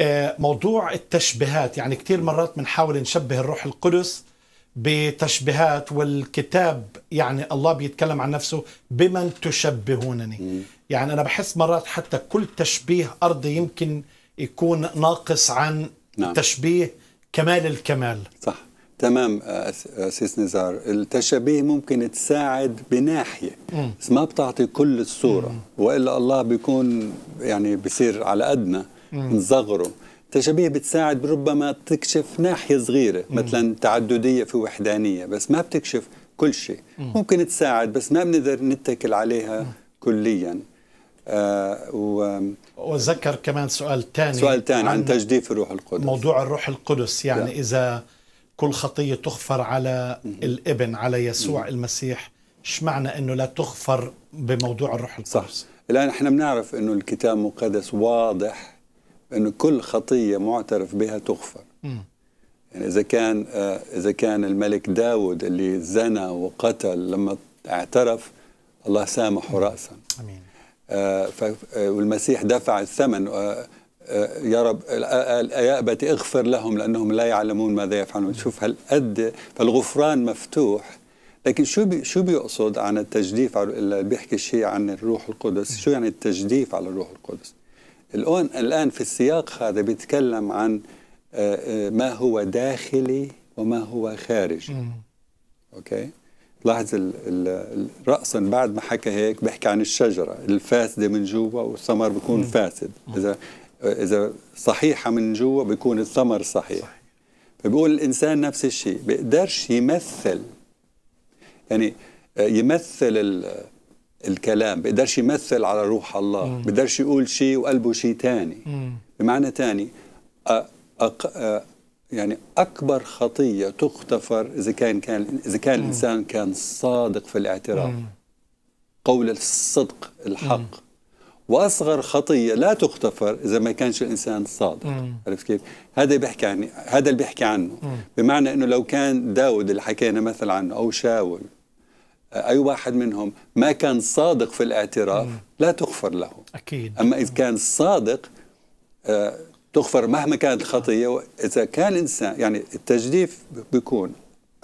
آه، موضوع التشبيهات يعني كثير مرات بنحاول نشبه الروح القدس بتشبيهات والكتاب يعني الله بيتكلم عن نفسه بمن تشبهونني يعني أنا بحس مرات حتى كل تشبيه أرضي يمكن يكون ناقص عن نعم. تشبيه كمال الكمال صح تمام آه، سيس نزار التشابيه ممكن تساعد بناحية بس ما بتعطي كل الصورة وإلا الله بيكون يعني بصير على قدنا نصغره التشابيه بتساعد ربما تكشف ناحيه صغيره مثلا تعدديه في وحدانيه بس ما بتكشف كل شيء ممكن تساعد بس ما بنقدر نتكل عليها كليا آه و وذكر كمان سؤال ثاني سؤال ثاني عن, عن تجديف الروح القدس موضوع الروح القدس يعني ده. اذا كل خطيه تغفر على الابن على يسوع المسيح ايش معنى انه لا تغفر بموضوع الروح القدس صح الان احنا بنعرف انه الكتاب المقدس واضح أن كل خطية معترف بها تغفر يعني إذا كان آه، إذا كان الملك داود اللي زنى وقتل لما اعترف الله سامحه رأسا أمين آه، آه، والمسيح دفع الثمن يا رب يا أبتي اغفر لهم لأنهم لا يعلمون ماذا يفعلون شوف هالقد فالغفران مفتوح لكن شو بي شو بيقصد عن التجديف اللي بيحكي شيء عن الروح القدس شو يعني التجديف على الروح القدس الآن الآن في السياق هذا بيتكلم عن آه، آه، ما هو داخلي وما هو خارجي أوكي لاحظ رأسا بعد ما حكى هيك بحكي عن الشجرة الفاسدة من جوا والثمر بيكون فاسد إذا إذا صحيحة من جوا بيكون الثمر صحيح صحيح فبيقول الإنسان نفس الشيء بيقدرش يمثل يعني آه، يمثل الكلام بيقدرش يمثل على روح الله مم. بيقدرش يقول شيء وقلبه شيء تاني مم. بمعنى تاني أق... يعني اكبر خطيه تغتفر اذا كان كان اذا كان الانسان كان صادق في الاعتراف مم. قول الصدق الحق مم. واصغر خطيه لا تغتفر اذا ما كانش الانسان صادق عرفت كيف هذا بيحكي عن هذا اللي بيحكي عنه مم. بمعنى انه لو كان داود اللي حكينا مثلا عنه او شاول أي واحد منهم ما كان صادق في الاعتراف لا تغفر له أكيد أما إذا كان صادق آه، تغفر مهما كانت الخطية إذا كان إنسان يعني التجديف بيكون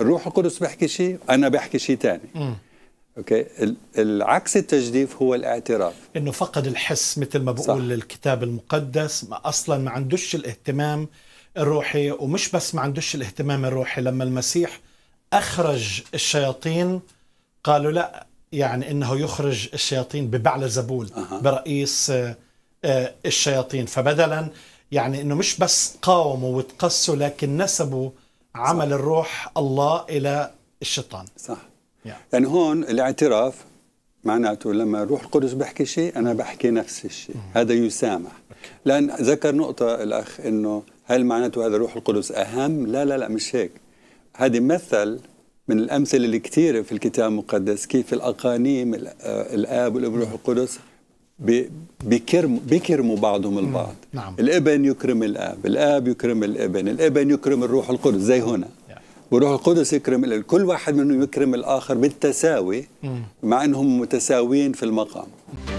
الروح القدس بيحكي شيء أنا بحكي شيء ثاني اوكي العكس التجديف هو الاعتراف انه فقد الحس مثل ما بقول صح. الكتاب المقدس ما اصلا ما عندوش الاهتمام الروحي ومش بس ما عندوش الاهتمام الروحي لما المسيح اخرج الشياطين قالوا لا يعني انه يخرج الشياطين ببعل زبول أه. برئيس آه، الشياطين فبدلا يعني انه مش بس قاوموا وتقسوا لكن نسبوا عمل صح. الروح الله الى الشيطان صح يعني, يعني هون الاعتراف معناته لما الروح القدس بحكي شيء انا بحكي نفس الشيء هذا يسامح لان ذكر نقطه الاخ انه هل معناته هذا الروح القدس اهم لا لا لا مش هيك هذه مثل من الأمثلة اللي كثيرة في الكتاب المقدس كيف الأقانيم آه، الآب والابن والروح القدس بيكرم بيكرموا بعضهم البعض نعم. الابن يكرم الاب الاب يكرم الابن الابن يكرم الروح القدس زي هنا والروح القدس يكرم الابن كل واحد منهم يكرم الاخر بالتساوي مع انهم متساويين في المقام